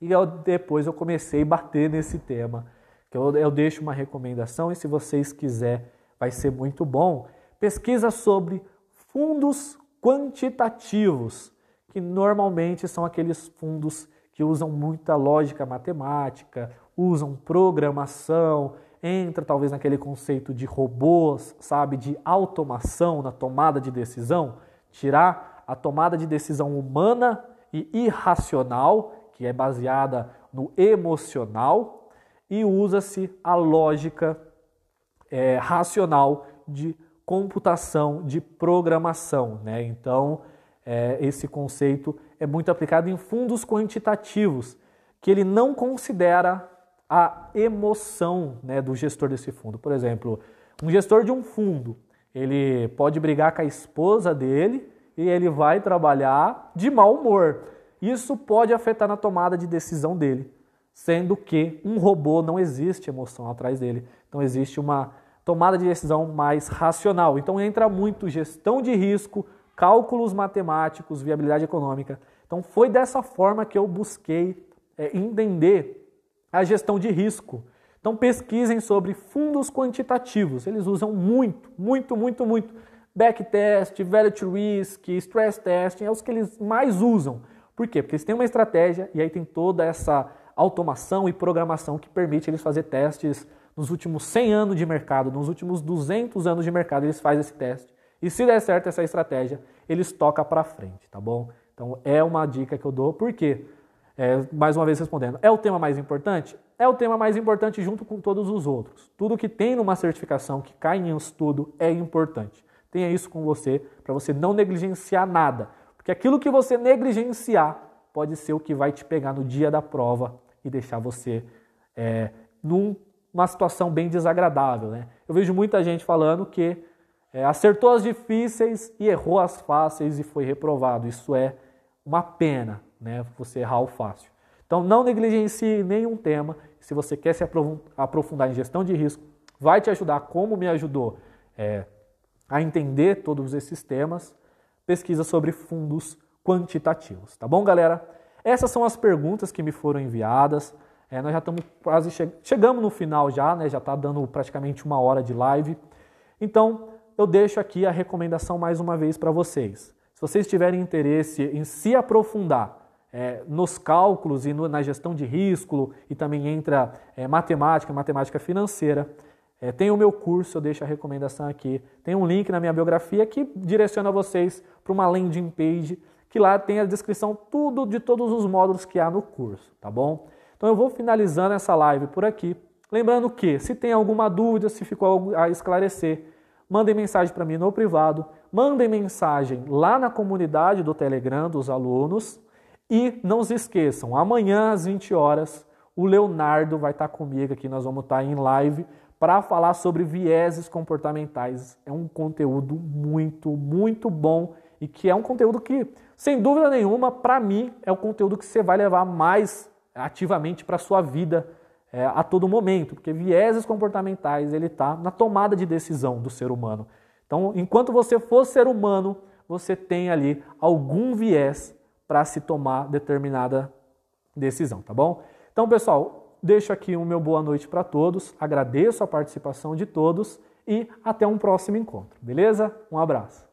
e eu, depois eu comecei a bater nesse tema. Que eu, eu deixo uma recomendação e se vocês quiserem, vai ser muito bom. Pesquisa sobre fundos quantitativos que normalmente são aqueles fundos que usam muita lógica matemática, usam programação, entra talvez naquele conceito de robôs, sabe, de automação na tomada de decisão, tirar a tomada de decisão humana e irracional, que é baseada no emocional, e usa-se a lógica é, racional de computação, de programação, né? Então, é, esse conceito é muito aplicado em fundos quantitativos, que ele não considera a emoção né, do gestor desse fundo. Por exemplo, um gestor de um fundo, ele pode brigar com a esposa dele e ele vai trabalhar de mau humor. Isso pode afetar na tomada de decisão dele, sendo que um robô não existe emoção atrás dele. Então existe uma tomada de decisão mais racional. Então entra muito gestão de risco, cálculos matemáticos, viabilidade econômica. Então foi dessa forma que eu busquei é, entender a gestão de risco. Então pesquisem sobre fundos quantitativos, eles usam muito, muito, muito, muito. Backtest, Verity Risk, Stress Testing, é os que eles mais usam. Por quê? Porque eles têm uma estratégia e aí tem toda essa automação e programação que permite eles fazer testes nos últimos 100 anos de mercado, nos últimos 200 anos de mercado, eles fazem esse teste. E se der certo essa estratégia, eles tocam para frente, tá bom? Então é uma dica que eu dou, porque, é, mais uma vez respondendo, é o tema mais importante? É o tema mais importante junto com todos os outros. Tudo que tem numa certificação, que cai em estudo, é importante. Tenha isso com você, para você não negligenciar nada. Porque aquilo que você negligenciar pode ser o que vai te pegar no dia da prova e deixar você é, numa situação bem desagradável. Né? Eu vejo muita gente falando que é, acertou as difíceis e errou as fáceis e foi reprovado. Isso é uma pena, né? Você errar o fácil. Então não negligencie nenhum tema. Se você quer se aprofundar em gestão de risco, vai te ajudar, como me ajudou, é, a entender todos esses temas. Pesquisa sobre fundos quantitativos, tá bom, galera? Essas são as perguntas que me foram enviadas. É, nós já estamos quase che chegamos no final já, né? Já está dando praticamente uma hora de live. Então eu deixo aqui a recomendação mais uma vez para vocês. Se vocês tiverem interesse em se aprofundar é, nos cálculos e no, na gestão de risco, e também entra é, matemática, matemática financeira, é, tem o meu curso, eu deixo a recomendação aqui. Tem um link na minha biografia que direciona vocês para uma landing page, que lá tem a descrição tudo de todos os módulos que há no curso, tá bom? Então eu vou finalizando essa live por aqui. Lembrando que, se tem alguma dúvida, se ficou a esclarecer, mandem mensagem para mim no privado, mandem mensagem lá na comunidade do Telegram dos alunos e não se esqueçam, amanhã às 20 horas o Leonardo vai estar tá comigo aqui, nós vamos estar tá em live para falar sobre vieses comportamentais. É um conteúdo muito, muito bom e que é um conteúdo que, sem dúvida nenhuma, para mim é o conteúdo que você vai levar mais ativamente para sua vida é, a todo momento, porque vieses comportamentais ele está na tomada de decisão do ser humano. Então, enquanto você for ser humano, você tem ali algum viés para se tomar determinada decisão, tá bom? Então, pessoal, deixo aqui o meu boa noite para todos, agradeço a participação de todos e até um próximo encontro, beleza? Um abraço.